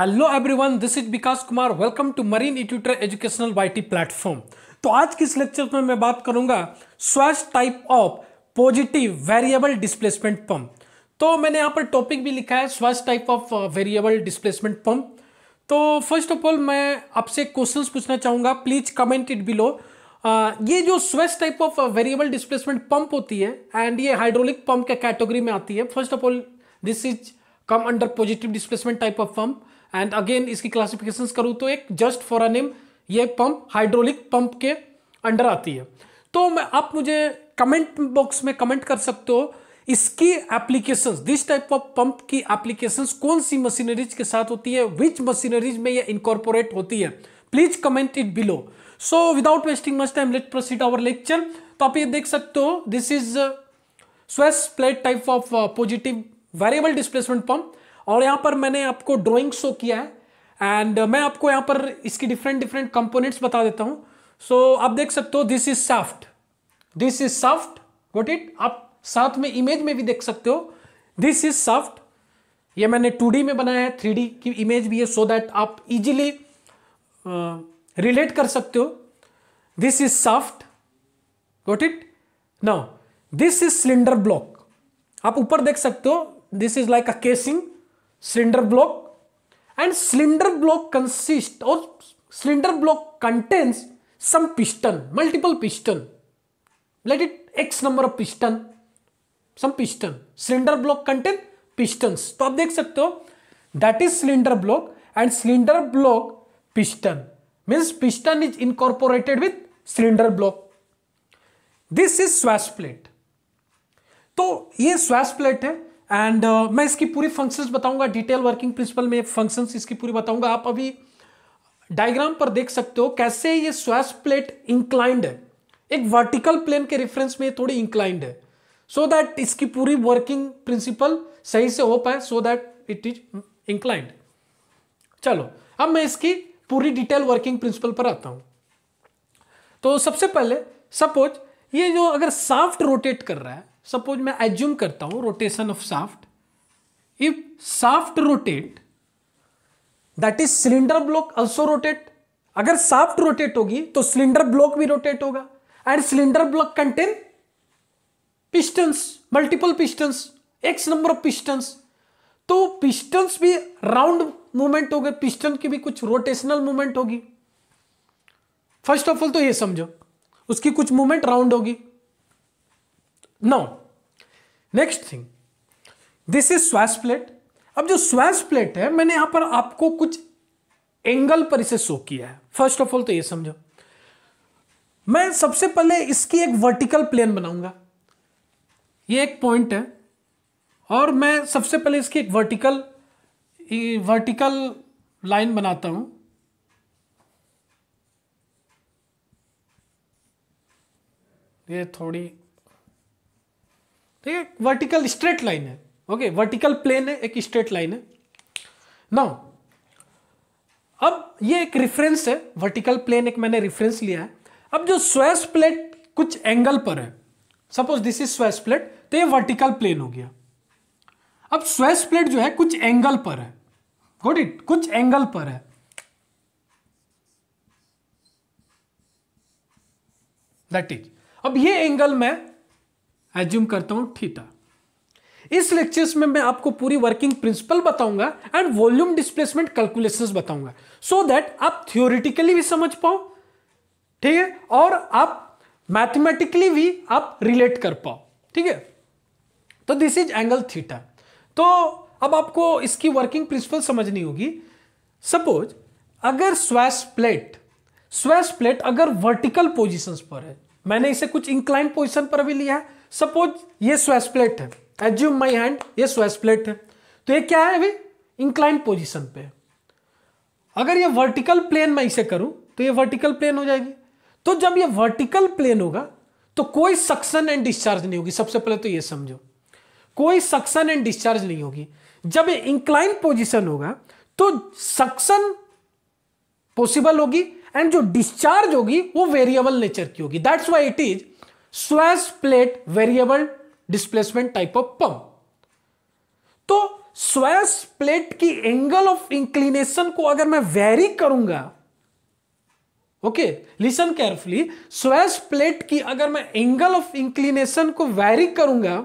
Hello everyone this is Vikas Kumar welcome to marine etutor educational YT platform तो आज के इस लेक्चर में मैं बात करूंगा swash type of positive variable displacement pump तो मैंने यहाँ पर टॉपिक भी लिखा है swash type of variable displacement pump तो फर्स्ट ऑफ ऑल मैं आपसे क्वेश्चन पूछना चाहूंगा प्लीज कमेंट इट बिलो ये जो swash type of variable displacement pump होती है एंड ये हाइड्रोलिक पंप के कैटेगरी में आती है first of all this is come under positive displacement type of pump and again इसकी क्लासिफिकेशन करूँ तो एक जस्ट फॉर अ नेम ये पंप हाइड्रोलिक पंप के अंडर आती है तो मैं आप मुझे कमेंट बॉक्स में कमेंट कर सकते हो इसकी application this type of pump की एप्लीकेशन कौन सी मशीनरीज के साथ होती है विच मशीनरीज में ये इनकॉर्पोरेट होती है please comment it below so without wasting much time let proceed our lecture तो आप ये देख सकते हो this is swash plate type of positive variable displacement pump और यहाँ पर मैंने आपको ड्रॉइंग शो किया है एंड uh, मैं आपको यहाँ पर इसकी डिफरेंट डिफरेंट कंपोनेंट्स बता देता हूँ सो so, आप देख सकते हो this is shaft this is shaft got it आप साथ में इमेज में भी देख सकते हो दिस इज साफ्ट ये मैंने टू में बनाया है थ्री की इमेज भी है सो so दैट आप इजिली रिलेट uh, कर सकते हो this is shaft got it now this is cylinder block आप ऊपर देख सकते हो this is like a casing cylinder block and cylinder block consists or cylinder block contains some piston, multiple piston. Let it x number of piston, some piston. Cylinder block contain pistons. तो आप देख सकते हो that is cylinder block and cylinder block piston means piston is incorporated with cylinder block. This is swash plate. तो ये swash plate है and uh, मैं इसकी पूरी फंक्शंस बताऊंगा डिटेल वर्किंग प्रिंसिपल में फंक्शंस इसकी पूरी बताऊंगा आप अभी डायग्राम पर देख सकते हो कैसे ये स्वैश प्लेट इंक्लाइंड है एक वर्टिकल प्लेन के रेफरेंस में थोड़ी इंक्लाइंड है सो so दैट इसकी पूरी वर्किंग प्रिंसिपल सही से हो पाए so that it is inclined चलो अब मैं इसकी पूरी डिटेल वर्किंग प्रिंसिपल पर आता हूं तो सबसे पहले सपोज ये जो अगर साफ्ट रोटेट कर रहा है सपोज मैं एज्यूम करता हूं rotation of shaft if shaft rotate that is cylinder block also rotate अगर साफ्ट रोटेट होगी तो सिलेंडर ब्लॉक भी रोटेट होगा and cylinder block contain pistons multiple pistons X number of pistons तो पिस्टन्स भी राउंड मूवमेंट हो गए piston की भी कुछ रोटेशनल मूवमेंट होगी फर्स्ट ऑफ ऑल तो ये समझो उसकी कुछ मूवमेंट राउंड होगी now next thing this is swash plate अब जो स्वैश प्लेट है मैंने यहां पर आपको कुछ एंगल पर इसे शो किया है फर्स्ट ऑफ ऑल तो ये समझो मैं सबसे पहले इसकी एक वर्टिकल प्लेन बनाऊंगा ये एक पॉइंट है और मैं सबसे पहले इसकी एक वर्टिकल वर्टिकल लाइन बनाता हूं ये थोड़ी ठीक है वर्टिकल स्ट्रेट लाइन है ओके वर्टिकल प्लेन है एक स्ट्रेट लाइन है नाउ अब ये एक रेफरेंस है वर्टिकल प्लेन एक मैंने रेफरेंस लिया है अब जो स्वेस प्लेट कुछ एंगल पर है suppose this is swash plate तो ये वर्टिकल प्लेन हो गया अब स्वेस प्लेट जो है कुछ एंगल पर है गोट इट कुछ एंगल पर है दैट इज अब ये एंगल मैं एज्यूम करता हूं थीटा इस लेक्चर्स में मैं आपको पूरी वर्किंग प्रिंसिपल बताऊंगा एंड वॉल्यूम डिस्प्लेसमेंट कैलकुलेशंस बताऊंगा सो so दैट आप थियोरिटिकली भी समझ पाओ ठीक है और आप मैथमेटिकली भी आप रिलेट कर पाओ ठीक है तो दिस इज एंगल थीटा तो अब आपको इसकी वर्किंग प्रिंसिपल समझनी होगी सपोज अगर स्वैश प्लेट स्वैश प्लेट अगर वर्टिकल पोजिशन पर है मैंने इसे कुछ इंक्लाइन पोजिशन पर भी लिया है सपोज ये स्वेस प्लेट है एज्यूम माई हैंड ये स्वेस प्लेट है तो ये क्या है अभी इंक्लाइन पोजिशन पे अगर ये वर्टिकल प्लेन मैं इसे करूं तो ये वर्टिकल प्लेन हो जाएगी तो जब ये वर्टिकल प्लेन होगा तो कोई सक्शन एंड डिस्चार्ज नहीं होगी सबसे पहले तो ये समझो कोई सक्शन एंड डिस्चार्ज नहीं होगी जब ये इंक्लाइन पोजिशन होगा तो सक्शन पॉसिबल होगी एंड जो डिस्चार्ज होगी वो वेरिएबल नेचर की होगी दैट्स वाई इट इज स्लैश plate variable displacement type of pump तो स्वैश प्लेट की एंगल ऑफ इंक्लिनेशन को अगर मैं वेरी करूंगा okay listen carefully swash plate की अगर मैं एंगल ऑफ इंक्लिनेशन को वेरी करूंगा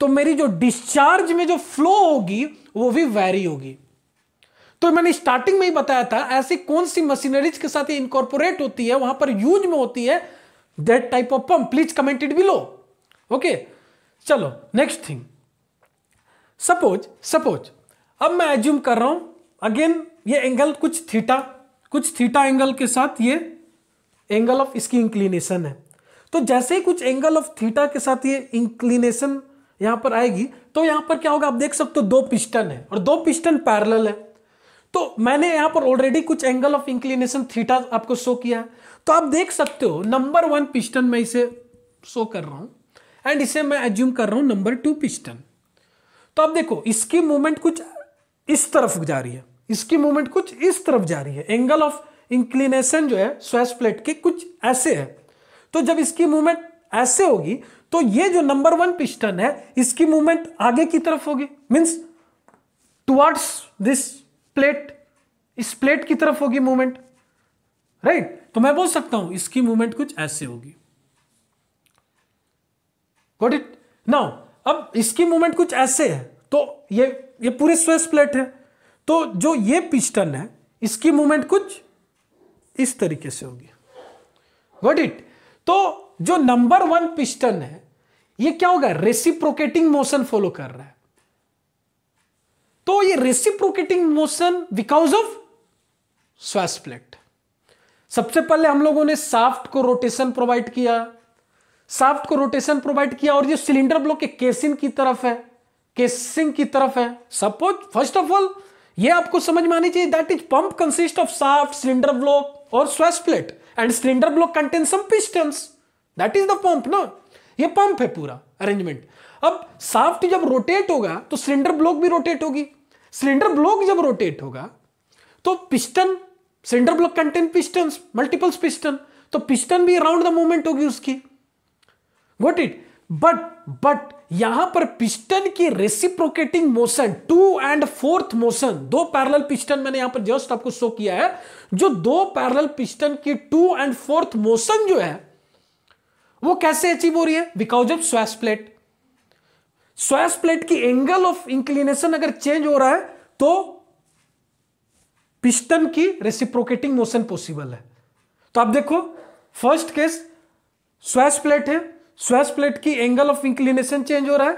तो मेरी जो डिस्चार्ज में जो फ्लो होगी वो भी वेरी होगी तो मैंने स्टार्टिंग में ही बताया था ऐसी कौन सी मशीनरीज के साथ इनकॉर्पोरेट होती है वहां पर यूज में होती है that type of pump please comment it below okay चलो नेक्स्ट थिंग सपोज सपोज अब मैं एज्यूम कर रहा हूं अगेन ये एंगल कुछ थीटा कुछ थीटा एंगल के साथ ये एंगल ऑफ इसकी इंक्लिनेशन है तो जैसे ही कुछ एंगल ऑफ थीटा के साथ ये इंक्लिनेशन यहां पर आएगी तो यहां पर क्या होगा आप देख सकते हो दो पिस्टन है और दो पिस्टन पैरल है तो मैंने यहां पर ऑलरेडी कुछ एंगल ऑफ इंक्लिनेशन थीटा आपको शो किया है तो आप देख सकते हो नंबर वन पिस्टन मैं इसे शो कर रहा हूं एंड इसे मैं एज्यूम कर रहा हूं नंबर टू पिस्टन तो आप देखो इसकी मूवमेंट कुछ इस तरफ जा रही है इसकी मूवमेंट कुछ इस तरफ जा रही है एंगल ऑफ इंक्लिनेशन जो है स्वेस प्लेट के कुछ ऐसे है तो जब इसकी मूवमेंट ऐसे होगी तो ये जो नंबर वन पिस्टन है इसकी मूवमेंट आगे की तरफ होगी मीन्स टुवर्ड्स दिस प्लेट इस प्लेट की तरफ होगी मूवमेंट राइट right? तो मैं बोल सकता हूं इसकी मूवमेंट कुछ ऐसे होगी गॉट इट नाउ अब इसकी मूवमेंट कुछ ऐसे है तो ये ये पूरे स्वेस प्लेट है तो जो ये पिस्टन है इसकी मूवमेंट कुछ इस तरीके से होगी गॉट इट तो जो नंबर वन पिस्टन है ये क्या होगा रेसिप्रोकेटिंग मोशन फॉलो कर रहा है तो ये reciprocating motion because of swash plate सबसे पहले हम लोगों ने साफ्ट को रोटेशन प्रोवाइड किया साफ्ट को रोटेशन प्रोवाइड किया और जो सिलेंडर ब्लॉक के केसिन की तरफ है केसिंग की तरफ है सपोज फर्स्ट ऑफ ऑल ये आपको समझ में आनी चाहिए that is pump consist of shaft cylinder block और swash plate and cylinder block contain some pistons that is the pump ना ये पंप है पूरा अरेंजमेंट अब साफ्ट जब रोटेट होगा तो सिलेंडर ब्लॉक भी रोटेट होगी सिलेंडर ब्लॉक जब रोटेट होगा तो piston centre block contain piston multiples piston तो पिस्टन भी अराउंड द मूवमेंट होगी उसकी गोट इट बट बट यहां पर पिस्टन की reciprocating motion to and forth motion दो पैरल पिस्टन मैंने यहां पर जस्ट आपको शो किया है जो दो पैरल पिस्टन की टू एंड फोर्थ मोशन जो है वो कैसे अचीव हो रही है because of swash plate swash plate की एंगल ऑफ इंक्लिनेशन अगर चेंज हो रहा है तो पिस्टन की रेसिप्रोकेटिंग मोशन पॉसिबल है तो आप देखो फर्स्ट केस स्वैश प्लेट है स्वैश प्लेट की एंगल ऑफ इंक्लिनेशन चेंज हो रहा है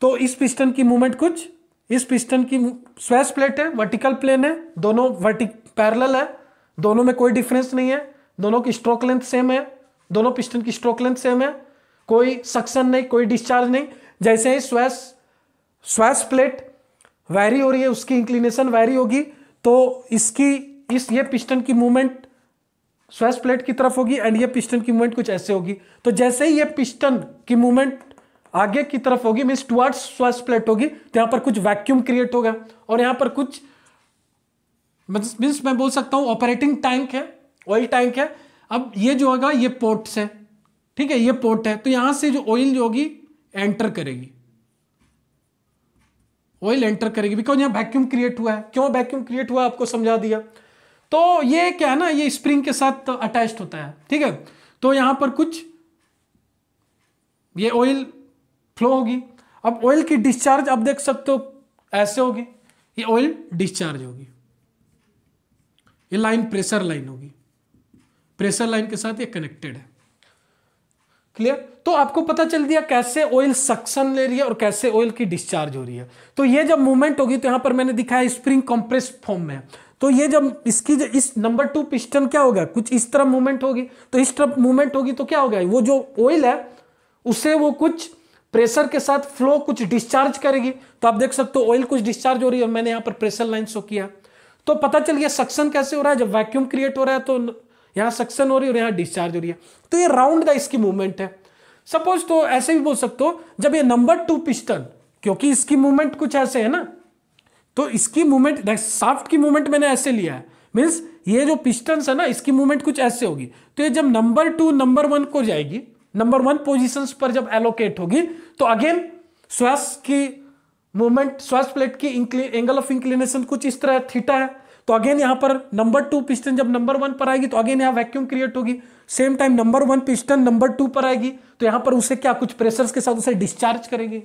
तो इस पिस्टन की मूवमेंट कुछ इस पिस्टन की स्वैश प्लेट है वर्टिकल प्लेन है दोनों वर्टिक पैरल है दोनों में कोई डिफरेंस नहीं है दोनों की स्ट्रोक लेंथ सेम है दोनों पिस्टन की स्ट्रोक लेंथ सेम है कोई सक्शन नहीं कोई डिस्चार्ज नहीं जैसे ही स्वैश स्वैश प्लेट वैरी हो रही है उसकी इंक्लिनेशन वैरी होगी तो इसकी इस ये पिस्टन की मूवमेंट स्वेस प्लेट की तरफ होगी एंड ये पिस्टन की मूवमेंट कुछ ऐसे होगी तो जैसे ही ये पिस्टन की मूवमेंट आगे की तरफ होगी मीन्स टुवर्ड्स स्वेस प्लेट होगी तो यहाँ पर कुछ वैक्यूम क्रिएट होगा और यहाँ पर कुछ मीन्स मैं बोल सकता हूँ ऑपरेटिंग टैंक है ऑयल टैंक है अब ये जो होगा ये पोर्ट्स है ठीक है ये पोर्ट है तो यहाँ से जो ऑयल जो होगी एंटर करेगी ऑयल एंटर करेगी बिकॉज यहाँ वैक्यूम क्रिएट हुआ है क्यों वैक्यूम क्रिएट हुआ आपको समझा दिया तो ये क्या है ना ये स्प्रिंग के साथ अटैच होता है ठीक है तो यहाँ पर कुछ ये ऑयल फ्लो होगी अब ऑयल की डिस्चार्ज आप देख सकते हो ऐसे होगी ये ऑयल डिस्चार्ज होगी ये लाइन प्रेशर लाइन होगी प्रेशर लाइन के साथ ये कनेक्टेड है क्लियर तो आपको पता चल दिया कैसे ऑयल सक्शन ले रही है और कैसे ऑयल की डिस्चार्ज हो रही है तो ये जब मूवमेंट होगी तो यहां पर मैंने दिखाया स्प्रिंग कॉम्प्रेस फॉर्म में तो ये जब इसकी जो इस नंबर टू पिस्टन क्या होगा कुछ इस तरफ मूवमेंट होगी तो इस तरफ मूवमेंट होगी तो क्या होगा वो जो ऑयल है उसे वो कुछ प्रेशर के साथ फ्लो कुछ डिस्चार्ज करेगी तो आप देख सकते हो ऑयल कुछ डिस्चार्ज हो रही है और मैंने यहां पर प्रेशर लाइन शो किया तो पता चल गया सक्शन कैसे हो रहा है जब वैक्यूम क्रिएट हो रहा है तो यहाँ सक्सन हो रही है और यहाँ डिस्चार्ज हो रही है तो ये राउंड द इसकी मूवमेंट है सपोज तो ऐसे भी बोल सकते हो जब ये नंबर टू पिस्टन क्योंकि इसकी मूवमेंट कुछ ऐसे है ना तो इसकी मूवमेंट साफ्ट की मूवमेंट मैंने ऐसे लिया है मीन्स ये जो पिस्टन है ना इसकी मूवमेंट कुछ ऐसे होगी तो ये जब नंबर टू नंबर वन को जाएगी नंबर वन पोजिशन पर जब एलोकेट होगी तो अगेन स्वास्थ्य की मूवमेंट स्वास्थ्य प्लेट की एंगल ऑफ इंक्लिनेशन कुछ इस तरह थीटा है तो अगेन यहां पर नंबर टू पिस्टन जब नंबर वन पर आएगी तो अगेन यहां वैक्यूम क्रिएट होगी same time number one piston number two पर आएगी तो यहां पर उसे क्या कुछ प्रेशर के साथ उसे डिस्चार्ज करेंगे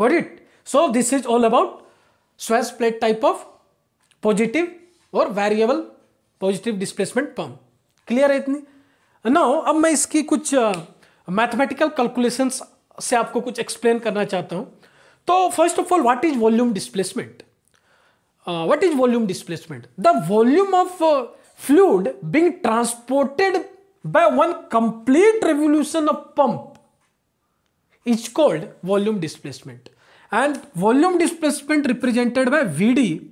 got it so this is all about swash plate type of positive और variable positive displacement pump clear है इतनी ना अब मैं इसकी कुछ मैथमेटिकल uh, कैलकुलेशंस से आपको कुछ एक्सप्लेन करना चाहता हूं तो first of all what is volume displacement uh, what is volume displacement? The volume of uh, fluid being transported by one complete revolution of pump is called volume displacement. And volume displacement represented by Vd.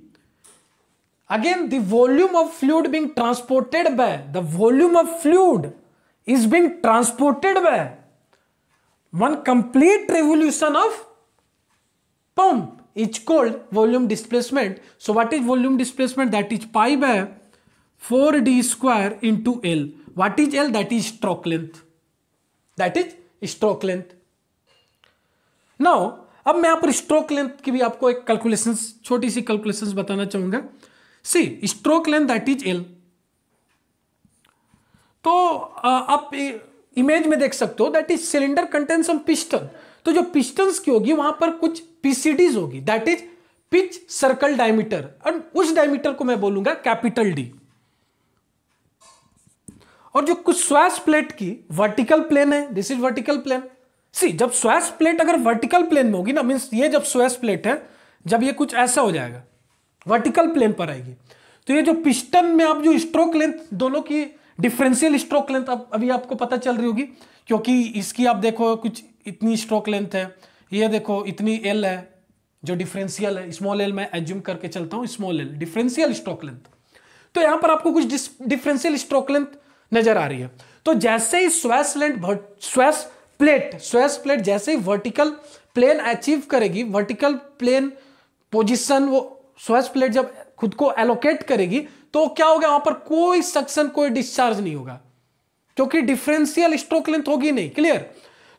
Again, the volume of fluid being transported by, the volume of fluid is being transported by one complete revolution of pump is called volume displacement. So what is volume displacement? That is pi by 4d square into L. What is L? That is stroke length. That is stroke length. Now अब मैं यहाँ पर stroke length की भी आपको एक calculation छोटी सी calculation बताना चाहूंगा see stroke length that is L तो आप इमेज में देख सकते हो that is cylinder contain some piston तो जो पिस्टन्स की होगी वहां पर कुछ पीसीडीज होगी that is pitch circle diameter और उस डायमीटर को मैं बोलूंगा कैपिटल डी और जो कुछ स्वैश प्लेट की वर्टिकल प्लेन है this is vertical plane see जब स्वैश प्लेट अगर वर्टिकल प्लेन में होगी ना मीन्स ये जब स्वैश प्लेट है जब ये कुछ ऐसा हो जाएगा वर्टिकल प्लेन पर आएगी तो ये जो पिस्टन में आप जो स्ट्रोक लेंथ दोनों की डिफरेंशियल स्ट्रोक लेंथ अब अभी आपको पता चल रही होगी क्योंकि इसकी आप देखो कुछ इतनी स्ट्रोक लेंथ है ये देखो इतनी एल है जो डिफरेंशियल है स्मॉल एल मैं एज्यूम करके चलता हूँ small L differential stroke length तो यहाँ पर आपको कुछ डिफरेंशियल स्ट्रोक लेंथ नजर आ रही है तो जैसे ही swash length swash plate swash plate जैसे ही वर्टिकल प्लेन अचीव करेगी वर्टिकल प्लेन पोजिशन वो स्वेस प्लेट जब खुद को एलोकेट करेगी तो क्या होगा वहां पर कोई सक्शन कोई डिस्चार्ज नहीं होगा क्योंकि डिफरेंशियल स्ट्रोक लेंथ होगी नहीं क्लियर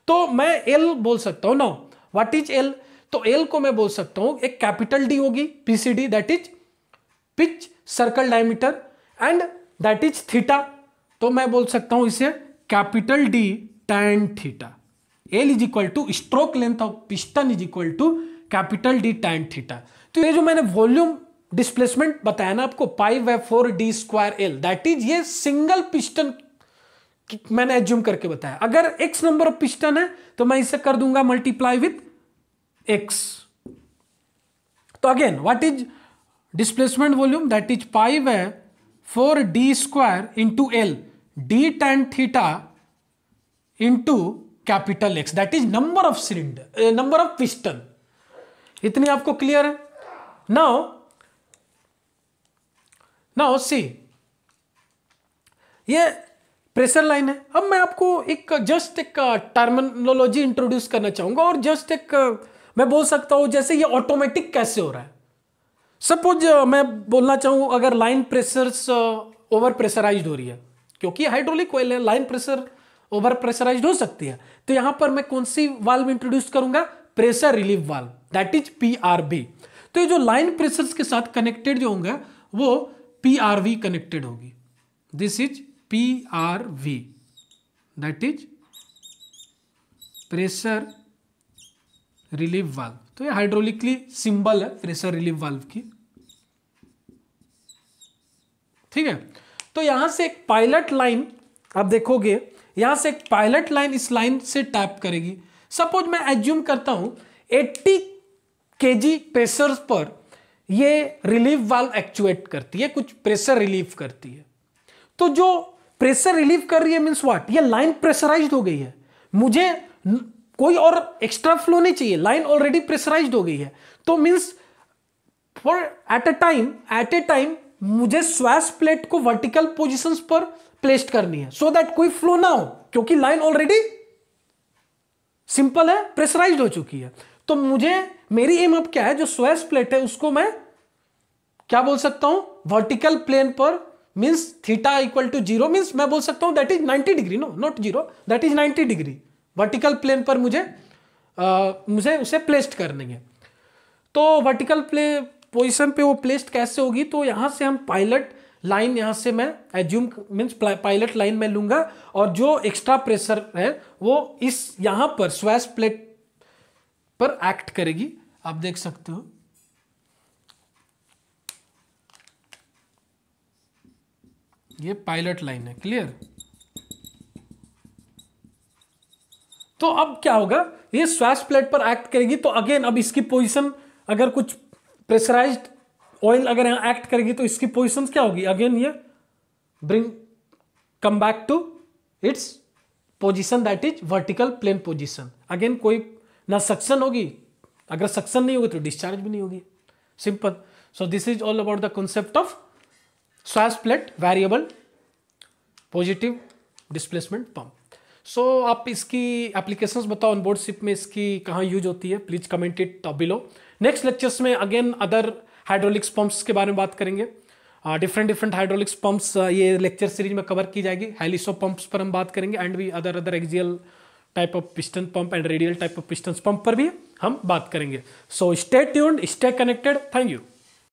तो मैं एल बोल सकता हूं नाउ व्हाट इज एल तो एल को मैं बोल सकता हूं एक कैपिटल डी होगी PCD that is pitch circle diameter and that is theta तो मैं बोल सकता हूं इसे capital D tan theta L is equal to stroke length of piston is equal to capital D tan theta तो ये जो मैंने वॉल्यूम डिस्प्लेसमेंट बताया ना आपको pi by four D square L that is ये सिंगल पिस्टन मैंने assume करके बताया अगर एक्स नंबर ऑफ पिस्टन है तो मैं इसे कर दूंगा मल्टीप्लाई विथ एक्स तो again what is displacement volume that is pi है four D square into L D tan theta into capital X that is number of cylinder number of piston इतनी आपको क्लियर है now now see ये pressure line है अब मैं आपको एक जस्ट एक टर्मिनोलॉजी इंट्रोड्यूस करना चाहूँगा और जस्ट एक मैं बोल सकता हूँ जैसे ये ऑटोमेटिक कैसे हो रहा है सपोज मैं बोलना चाहूँ अगर लाइन प्रेशर्स ओवर प्रेशराइज हो रही है क्योंकि हाइड्रोलिक ऑयल है लाइन प्रेशर ओवर प्रेशराइज हो सकती है तो यहाँ पर मैं कौन सी वाल्व इंट्रोड्यूस करूंगा pressure relief valve that is P तो ये जो लाइन प्रेशर्स के साथ कनेक्टेड जो होंगे वो पी कनेक्टेड होगी this is V that is pressure relief valve तो ये हाइड्रोलिकली सिंबल है प्रेशर रिलीफ वाल्व की ठीक है तो यहां से एक पायलट लाइन आप देखोगे यहां से एक पायलट लाइन इस लाइन से टैप करेगी सपोज मैं एज्यूम करता हूं 80 केजी प्रेशर पर ये रिलीफ वाल्व एक्चुएट करती है कुछ प्रेशर रिलीफ करती है तो जो प्रेशर रिलीव कर रही है मीन्स वाट ये लाइन प्रेशराइज हो गई है मुझे कोई और एक्स्ट्रा फ्लो नहीं चाहिए लाइन ऑलरेडी प्रेशराइज हो गई है तो means for at a time at a time मुझे स्वैश प्लेट को वर्टिकल पोजिशन पर प्लेस्ड करनी है सो so दैट कोई फ्लो ना हो क्योंकि लाइन ऑलरेडी सिंपल है प्रेशराइज हो चुकी है तो मुझे मेरी एम अब क्या है जो स्वैश प्लेट है उसको मैं क्या बोल सकता हूं वर्टिकल प्लेन पर means theta equal to zero means मैं बोल सकता हूँ that is 90 degree no not zero that is 90 degree vertical plane पर मुझे आ, मुझे उसे प्लेस्ड करनी है तो वर्टिकल प्ले पोजिशन पे वो प्लेस्ड कैसे होगी तो यहाँ से हम पायलट लाइन यहाँ से मैं एज्यूम मीन्स पायलट लाइन में लूंगा और जो एक्स्ट्रा प्रेशर है वो इस यहाँ पर स्वैश प्लेट पर एक्ट करेगी आप देख सकते हो ये पायलट लाइन है क्लियर तो अब क्या होगा ये स्वाश प्लेट पर एक्ट करेगी तो अगेन अब इसकी पोजीशन अगर कुछ प्रेशराइज्ड ऑयल अगर यहां एक्ट करेगी तो इसकी पोजीशन क्या होगी अगेन ये bring come back to its position that is vertical plane position again कोई ना सक्शन होगी अगर सक्शन नहीं होगी तो डिस्चार्ज भी नहीं होगी simple so this is all about the concept of swash plate variable positive displacement pump so आप इसकी एप्लीकेशंस बताओ ऑनबोर्ड शिप में इसकी कहाँ यूज होती है please comment it below next lectures में अगेन अदर हाइड्रोलिक्स पंप्स के बारे में बात करेंगे डिफरेंट डिफरेंट हाइड्रोलिक्स पंप्स ये लेक्चर सीरीज में कवर की जाएगी हेलिसो पंप्स पर हम बात करेंगे एंड भी other other axial type of piston pump and radial type of piston pump पर भी हम बात करेंगे so stay tuned stay connected thank you